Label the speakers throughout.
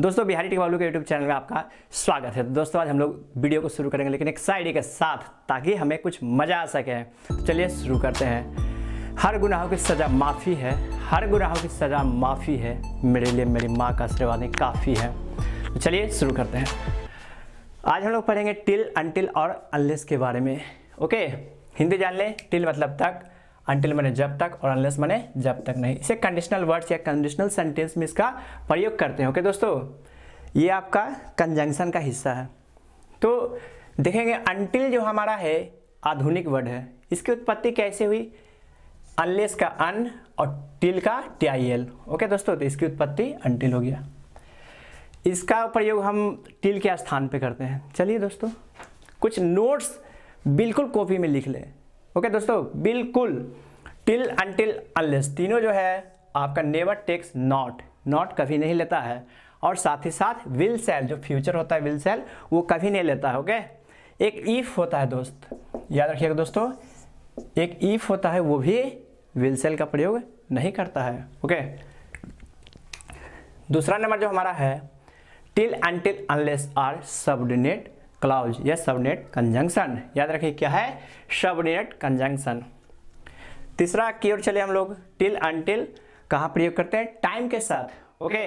Speaker 1: दोस्तों बिहारी टेक वालों के यूट्यूब चैनल में आपका स्वागत है तो दोस्तों आज हम लोग वीडियो को शुरू करेंगे लेकिन एक साइड के साथ ताकि हमें कुछ मज़ा आ सके तो चलिए शुरू करते हैं हर गुनाहों की सज़ा माफ़ी है हर गुनाहों की सज़ा माफ़ी है मेरे लिए मेरी माँ का आशीर्वाद काफ़ी है तो चलिए शुरू करते हैं आज हम लोग पढ़ेंगे टिल अनटिल और अनलेस के बारे में ओके हिंदी जान लें टिल मतलब तक अंटिल मैंने जब तक और अनलेस मैंने जब तक नहीं इसे कंडीशनल वर्ड्स या कंडीशनल सेंटेंस में इसका प्रयोग करते हैं ओके दोस्तों ये आपका कंजंक्शन का हिस्सा है तो देखेंगे अंटिल जो हमारा है आधुनिक वर्ड है इसकी उत्पत्ति कैसे हुई अनलेस का अन और टिल का टी आई एल ओके दोस्तों तो इसकी उत्पत्ति अंटिल हो गया इसका प्रयोग हम टिल के स्थान पे करते हैं चलिए दोस्तों कुछ नोट्स बिल्कुल कॉपी में लिख लें ओके दोस्तों बिल्कुल टिल अनटिल अनलेस तीनों जो है आपका नेवर टेक्स नॉट नॉट कभी नहीं लेता है और साथ ही साथ विल सेल जो फ्यूचर होता है विल सेल वो कभी नहीं लेता है ओके एक ईफ होता है दोस्त याद रखिएगा दोस्तों एक ईफ होता है वो भी विल सेल का प्रयोग नहीं करता है ओके दूसरा नंबर जो हमारा है till and till unless or subordinate clause या सबनेट कंजंक्शन याद रखिए क्या है सबनेट कंजंक्शन तीसरा की ओर चले हम लोग टिल अनटिल कहाँ प्रयोग करते हैं टाइम के साथ ओके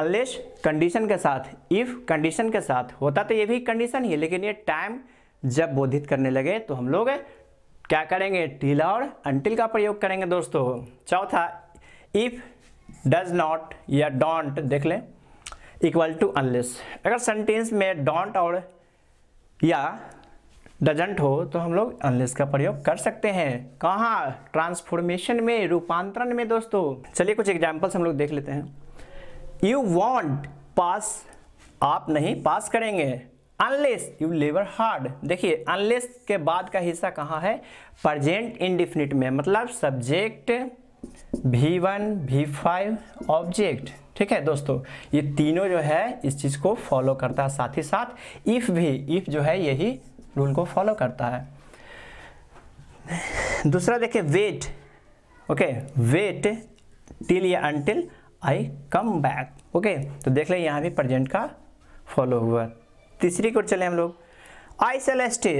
Speaker 1: अनलेस कंडीशन के साथ इफ़ कंडीशन के साथ होता तो ये भी कंडीशन ही है लेकिन ये टाइम जब बोधित करने लगे तो हम लोग क्या करेंगे टिल और अनटिल का प्रयोग करेंगे दोस्तों चौथा इफ़ डज नॉट या डोंट देख लें इक्वल टू अनलेस अगर सेंटेंस में डोंट और या डजेंट हो तो हम लोग अनलेस का प्रयोग कर सकते हैं कहाँ ट्रांसफॉर्मेशन में रूपांतरण में दोस्तों चलिए कुछ एग्जाम्पल्स हम लोग देख लेते हैं यू वॉन्ट पास आप नहीं पास करेंगे अनलेस यू लेबर हार्ड देखिए अनलेस के बाद का हिस्सा कहाँ है प्रजेंट इनडिफिनिट में मतलब सब्जेक्ट भी वन भी फाइव ऑब्जेक्ट ठीक है दोस्तों ये तीनों जो है इस चीज़ को फॉलो करता है साथ ही साथ इफ़ भी इफ़ जो है यही रूल को फॉलो करता है दूसरा देखिए वेट ओके वेट टिल या until I come back okay तो देख ले यहाँ भी प्रजेंट का फॉलो हुआ तीसरी को चले हम लोग आई सेल स्टे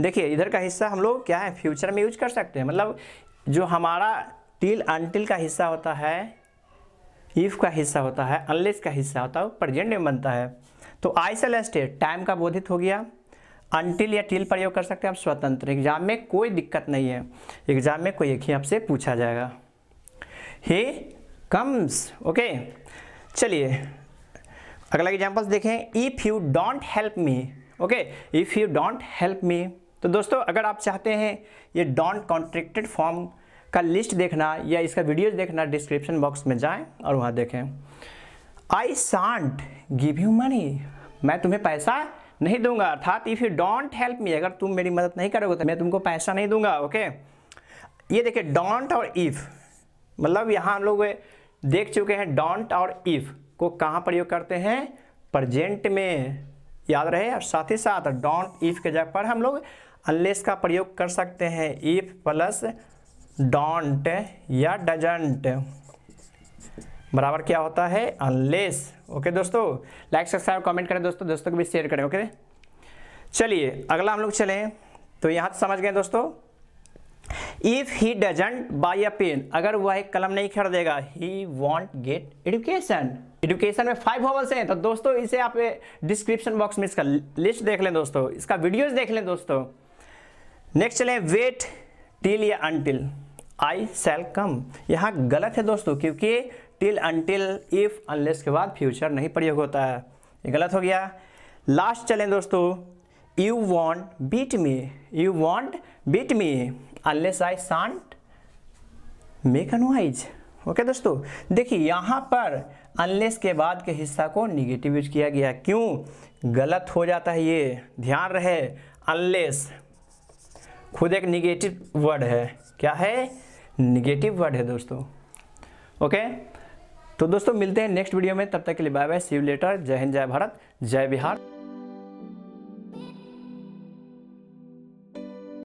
Speaker 1: देखिए इधर का हिस्सा हम लोग क्या है फ्यूचर में यूज कर सकते हैं मतलब जो हमारा टिल अनटिल का हिस्सा होता है इफ़ का हिस्सा होता है अनलेस का हिस्सा होता है प्रेजेंट में बनता है तो आई से स्टेट टाइम का बोधित हो गया अनटिल या टिल प्रयोग कर सकते हैं आप स्वतंत्र एग्जाम में कोई दिक्कत नहीं है एग्जाम में कोई एक ही आपसे पूछा जाएगा ही कम्स ओके चलिए अगला एग्जाम्पल्स देखें if you don't help me okay if you don't help me तो दोस्तों अगर आप चाहते हैं ये डोंट कॉन्ट्रेक्टेड फॉर्म का लिस्ट देखना या इसका वीडियोज देखना डिस्क्रिप्शन बॉक्स में जाएं और वहाँ देखें I shan't give you money मैं तुम्हें पैसा नहीं दूंगा अर्थात if you don't help me अगर तुम मेरी मदद नहीं करोगे तो मैं तुमको पैसा नहीं दूंगा ओके ये देखिए डोंट और इफ़ मतलब यहाँ लोग देख चुके हैं डोंट और इफ़ को कहाँ प्रयोग करते हैं प्रजेंट में याद रहे और साथ ही साथ डोंट इफ़ के जगह पर हम लोग अनलेस का प्रयोग कर सकते हैं इफ़ प्लस डोंट या डजेंट बराबर क्या होता है अनलेस ओके दोस्तों लाइक सब्सक्राइब कमेंट करें दोस्तों दोस्तों को भी शेयर करें ओके चलिए अगला हम लोग चलें तो यहां तो समझ गए दोस्तों if he doesn't buy a pen अगर वह एक कलम नहीं खरीदेगा he won't get education education में फाइव होवल्स हैं तो दोस्तों इसे आप डिस्क्रिप्शन बॉक्स में इसका लिस्ट देख लें दोस्तों इसका वीडियोज देख लें दोस्तों नेक्स्ट चलें वेट टिल या अनटिल आई सेल कम यहाँ गलत है दोस्तों क्योंकि टिल अनटिल इफ अनलेस के बाद फ्यूचर नहीं प्रयोग होता है ये गलत हो गया लास्ट चलें दोस्तों you won't beat me you won't beat me unless I shan't make unwise okay दोस्तों देखिए यहाँ पर अनलेस के बाद के हिस्सा को निगेटिव यूज किया गया क्यों गलत हो जाता है ये ध्यान रहे अनलेस खुद एक निगेटिव वर्ड है क्या है निगेटिव वर्ड है दोस्तों ओके तो दोस्तों मिलते हैं नेक्स्ट वीडियो में तब तक के लिए बाय बाय यू लेटर जय हिंद जय भारत जय बिहार